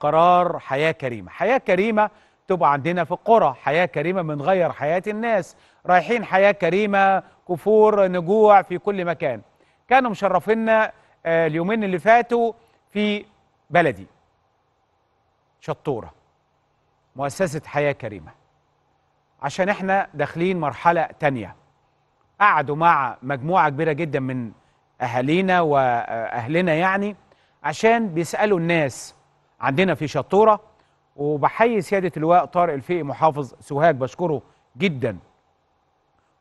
قرار حياة كريمة حياة كريمة تبقى عندنا في القرى حياة كريمة بنغير حياة الناس رايحين حياة كريمة كفور نجوع في كل مكان كانوا مشرفينا آه، اليومين اللي فاتوا في بلدي شطورة مؤسسة حياة كريمة عشان احنا داخلين مرحلة تانية قعدوا مع مجموعة كبيرة جدا من أهالينا وأهلنا يعني عشان بيسألوا الناس عندنا في شطوره وبحيي سياده اللواء طارق الفقي محافظ سوهاج بشكره جدا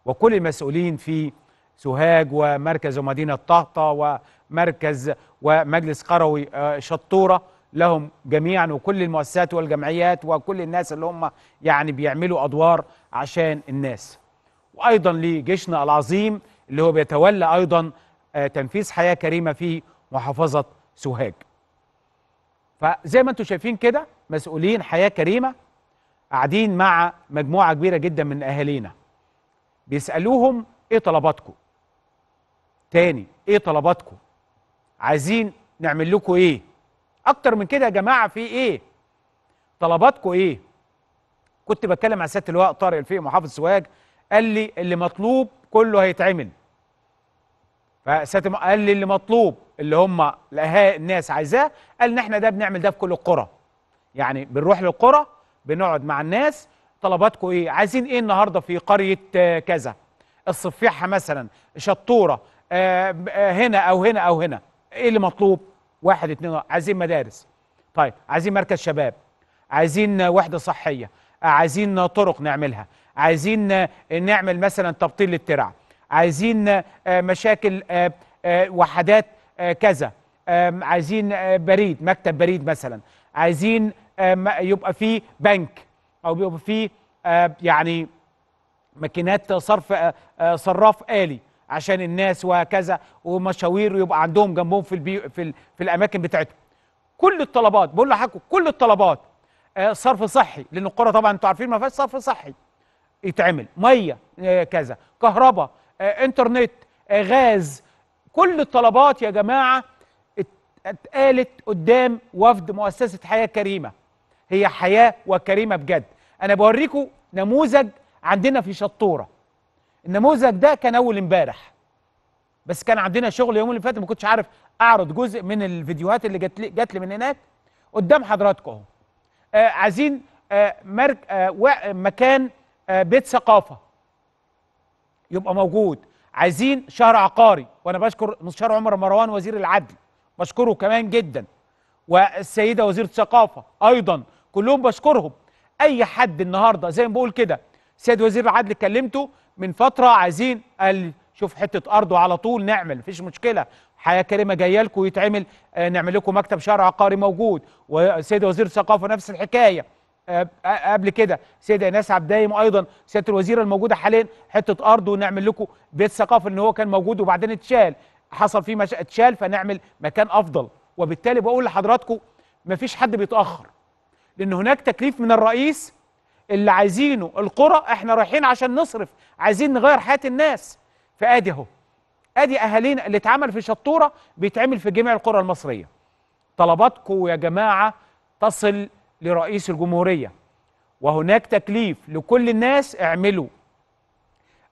وكل المسؤولين في سوهاج ومركز ومدينه طهطا ومركز ومجلس قروي آه، شطوره لهم جميعا وكل المؤسسات والجمعيات وكل الناس اللي هم يعني بيعملوا ادوار عشان الناس. وايضا لجيشنا العظيم اللي هو بيتولى ايضا آه، تنفيذ حياه كريمه في محافظه سوهاج. فزي ما انتم شايفين كده مسؤولين حياه كريمه قاعدين مع مجموعه كبيره جدا من اهالينا بيسالوهم ايه طلباتكم تاني ايه طلباتكم عايزين نعمل لكم ايه اكتر من كده يا جماعه في ايه طلباتكم ايه كنت بتكلم مع سياده اللواء طارق الفقي محافظ سواج قال لي اللي مطلوب كله هيتعمل فسياده قال لي اللي مطلوب اللي هم الناس عايزاه قال ان احنا ده بنعمل ده في كل القرى يعني بنروح للقرى بنقعد مع الناس طلباتكم ايه عايزين ايه النهارده في قريه آه، كذا الصفيحه مثلا شطوره آه، آه، هنا او هنا او هنا ايه اللي مطلوب واحد اتنين عايزين مدارس طيب عايزين مركز شباب عايزين وحده صحيه عايزين طرق نعملها عايزين نعمل مثلا تبطيل للترع عايزين مشاكل وحدات آه، كذا عايزين آه، بريد مكتب بريد مثلا عايزين يبقى في بنك او بيبقى في آه، يعني ماكينات صرف صراف آلي عشان الناس وكذا ومشاوير ويبقى عندهم جنبهم في البي في, ال في الاماكن بتاعتهم كل الطلبات بقول لحضرتك كل الطلبات صرف صحي لان القرى طبعا انتوا عارفين ما فيهاش صرف صحي يتعمل ميه كذا كهرباء انترنت غاز كل الطلبات يا جماعة اتقالت قدام وفد مؤسسة حياة كريمة هي حياة وكريمة بجد أنا بوريكم نموذج عندنا في شطورة النموذج ده كان أول امبارح بس كان عندنا شغل يوم اللي فات ما كنتش عارف أعرض جزء من الفيديوهات اللي جات لي, جات لي من هناك قدام حضراتكم أهو آه عايزين آه مرك آه مكان آه بيت ثقافة يبقى موجود عايزين شهر عقاري وانا بشكر مستشار عمر مروان وزير العدل بشكره كمان جدا والسيده وزيره الثقافه ايضا كلهم بشكرهم اي حد النهارده زي ما بقول كده سيد وزير العدل كلمته من فتره عايزين قال شوف حته ارض وعلى طول نعمل مفيش مشكله حياه كريمه جايه لكم يتعمل آه، نعمل لكم مكتب شهر عقاري موجود وسيد وزير الثقافه نفس الحكايه قبل كده سيدة عبد عبدايم ايضا سياده الوزيره الموجوده حاليا حته ارض ونعمل لكم بيت ثقافه ان هو كان موجود وبعدين اتشال حصل فيه مش... اتشال فنعمل مكان افضل وبالتالي بقول لحضراتكم مفيش حد بيتاخر لان هناك تكليف من الرئيس اللي عايزينه القرى احنا رايحين عشان نصرف عايزين نغير حياه الناس فادي اهو ادي اهالينا اللي اتعمل في شطوره بيتعمل في جميع القرى المصريه طلباتكم يا جماعه تصل لرئيس الجمهورية وهناك تكليف لكل الناس اعملوا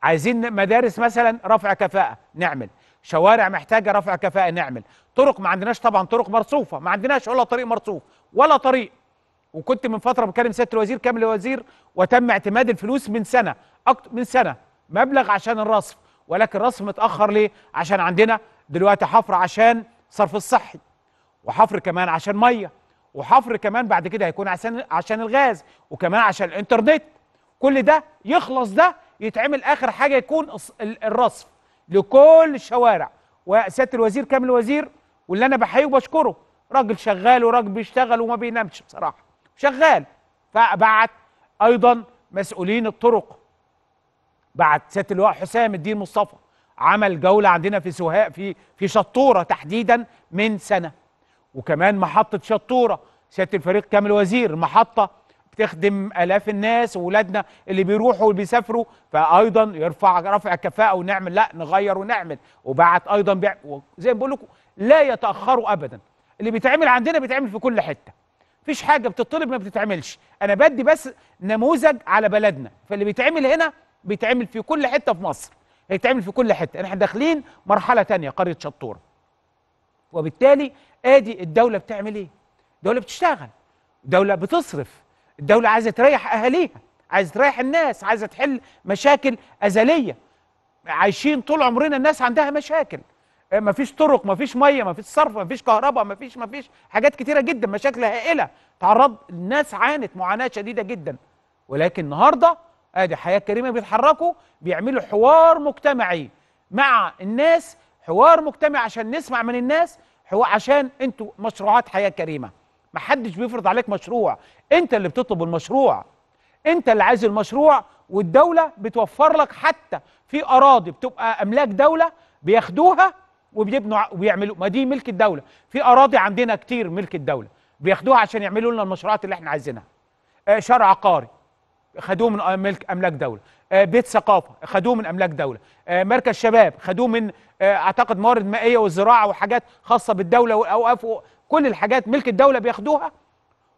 عايزين مدارس مثلا رفع كفاءة نعمل شوارع محتاجة رفع كفاءة نعمل طرق ما عندناش طبعا طرق مرصوفة ما عندناش ولا طريق مرصوف ولا طريق وكنت من فترة بكلم سيادة الوزير كامل الوزير وتم اعتماد الفلوس من سنة أكتر من سنة مبلغ عشان الرصف ولكن الرصف متأخر ليه عشان عندنا دلوقتي حفر عشان صرف الصحي وحفر كمان عشان ميه وحفر كمان بعد كده هيكون عشان عشان الغاز وكمان عشان الانترنت كل ده يخلص ده يتعمل اخر حاجه يكون الرصف لكل الشوارع وسياده الوزير كامل الوزير واللي انا بحييه وبشكره راجل شغال وراجل بيشتغل وما بينامش بصراحه شغال فبعت ايضا مسؤولين الطرق بعت سياده اللواء حسام الدين مصطفى عمل جوله عندنا في سوهاء في في شطوره تحديدا من سنه وكمان محطه شطوره سياده الفريق كامل وزير محطه بتخدم الاف الناس وولادنا اللي بيروحوا واللي بيسافروا فايضا يرفع رفع كفاءه ونعمل لا نغير ونعمل وبعت ايضا بيع زي ما بقول لكم لا يتاخروا ابدا اللي بيتعمل عندنا بيتعمل في كل حته مفيش حاجه بتطلب ما بتتعملش انا بدي بس نموذج على بلدنا فاللي بيتعمل هنا بيتعمل في كل حته في مصر هيتعمل في كل حته احنا داخلين مرحله تانية قريه شطوره وبالتالي ادي الدوله بتعمل ايه الدوله بتشتغل الدوله بتصرف الدوله عايزه تريح اهاليها عايزه تريح الناس عايزه تحل مشاكل ازليه عايشين طول عمرنا الناس عندها مشاكل آه، مفيش طرق مفيش ميه مفيش صرف مفيش كهرباء مفيش مفيش حاجات كتيره جدا مشاكل هائله تعرض الناس عانت معاناه شديده جدا ولكن النهارده ادي آه، حياه كريمه بيتحركوا بيعملوا حوار مجتمعي مع الناس حوار مجتمعي عشان نسمع من الناس حوار عشان انتوا مشروعات حياه كريمه ما حدش بيفرض عليك مشروع انت اللي بتطلب المشروع انت اللي عايز المشروع والدوله بتوفر لك حتى في اراضي بتبقى املاك دوله بياخدوها وبيبنوا وبيعملوا ما دي ملك الدوله في اراضي عندنا كتير ملك الدوله بياخدوها عشان يعملوا لنا المشروعات اللي احنا عايزينها آه، شرع عقاري خدوه من آه، ملك املاك دوله آه، بيت ثقافه خدوه من املاك دوله آه، مركز شباب خدوه من اعتقد موارد مائيه والزراعه وحاجات خاصه بالدوله والاوقاف كل الحاجات ملك الدوله بياخدوها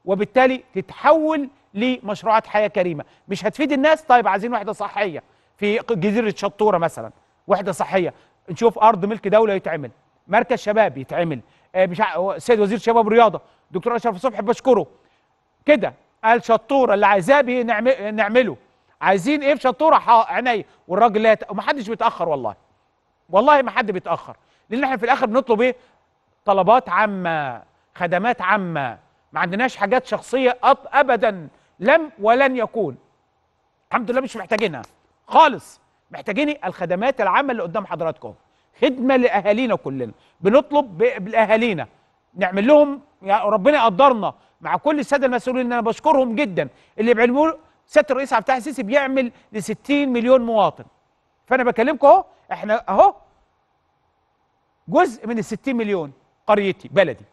وبالتالي تتحول لمشروعات حياه كريمه مش هتفيد الناس طيب عايزين وحده صحيه في جزيره شطوره مثلا وحده صحيه نشوف ارض ملك دوله يتعمل مركز شباب يتعمل مش السيد وزير شباب الرياضه دكتور اشرف صبحي بشكره كده الشطوره اللي عايزاه به نعم- نعمله عايزين ايه في شطوره عينيا والراجل لا ومحدش بيتاخر والله والله ما حد بيتاخر لان احنا في الاخر بنطلب ايه طلبات عامه خدمات عامه ما عندناش حاجات شخصيه ابدا لم ولن يكون الحمد لله مش محتاجينها خالص محتاجين الخدمات العامه اللي قدام حضراتكم خدمه لاهالينا كلنا بنطلب لاهالينا نعمل لهم يعني ربنا يقدرنا مع كل الساده المسؤولين انا بشكرهم جدا اللي بيعلموا سياده الرئيس عبد الفتاح السيسي بيعمل ل 60 مليون مواطن فانا بكلمكم اهو احنا اهو جزء من ال 60 مليون قريتي بلدي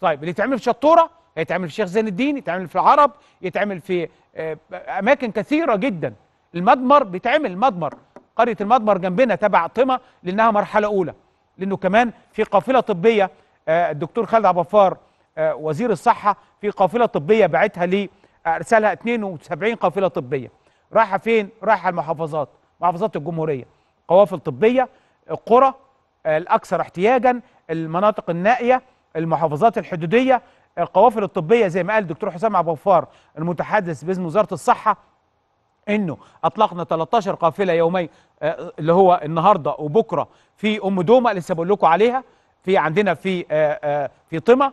طيب اللي يتعمل في شطوره هيتعمل في شيخ زين الدين يتعمل في العرب يتعمل في آه، اماكن كثيره جدا المضمر بيتعمل المضمر قريه المضمر جنبنا تبع طمه لانها مرحله اولى لانه كمان في قافله طبيه آه، الدكتور خالد عبد وزير الصحه في قافله طبيه بعتها لي ارسلها آه، 72 قافله طبيه رايحه فين؟ رايحه المحافظات محافظات الجمهوريه قوافل طبيه القرى آه، الاكثر احتياجا المناطق النائيه المحافظات الحدوديه آه، القوافل الطبيه زي ما قال الدكتور حسام عبد الغفار المتحدث باسم وزاره الصحه انه اطلقنا 13 قافله يومي اللي هو النهارده وبكره في ام دومه لسه بقول لكم عليها في عندنا في في طمه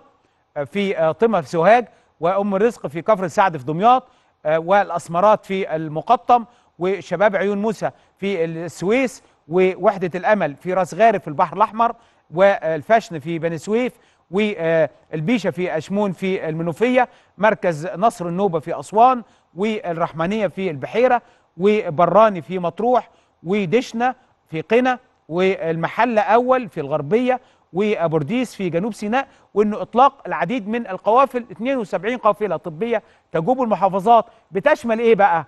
في آه، طمة في سوهاج وأم الرزق في كفر السعد في دمياط آه، والأسمرات في المقطم وشباب عيون موسى في السويس ووحدة الأمل في راس غارب في البحر الأحمر والفاشن في بني سويف والبيشة آه، في أشمون في المنوفية مركز نصر النوبة في أسوان والرحمانية في البحيرة وبراني في مطروح ودشنة في قنا والمحلة أول في الغربية وابورديس في جنوب سيناء وانه اطلاق العديد من القوافل 72 قافله طبيه تجوب المحافظات بتشمل ايه بقى؟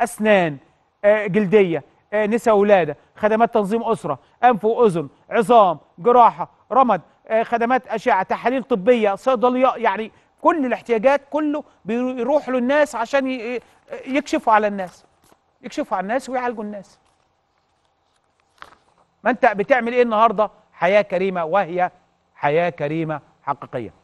اسنان آه، جلديه آه، نساء ولاده خدمات تنظيم اسره انف واذن عظام جراحه رمد آه، خدمات اشعه تحاليل طبيه صيدليه يعني كل الاحتياجات كله بيروح للناس عشان يكشفوا على الناس يكشفوا على الناس ويعالجوا الناس ما انت بتعمل ايه النهارده حياة كريمة وهي حياة كريمة حقيقية